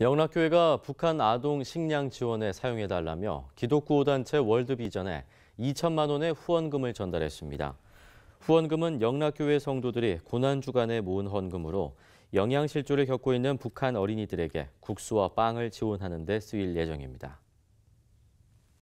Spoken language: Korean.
영락교회가 북한 아동 식량 지원에 사용해달라며 기독구호단체 월드비전에 2천만 원의 후원금을 전달했습니다. 후원금은 영락교회 성도들이 고난주간에 모은 헌금으로 영양실조를 겪고 있는 북한 어린이들에게 국수와 빵을 지원하는 데 쓰일 예정입니다.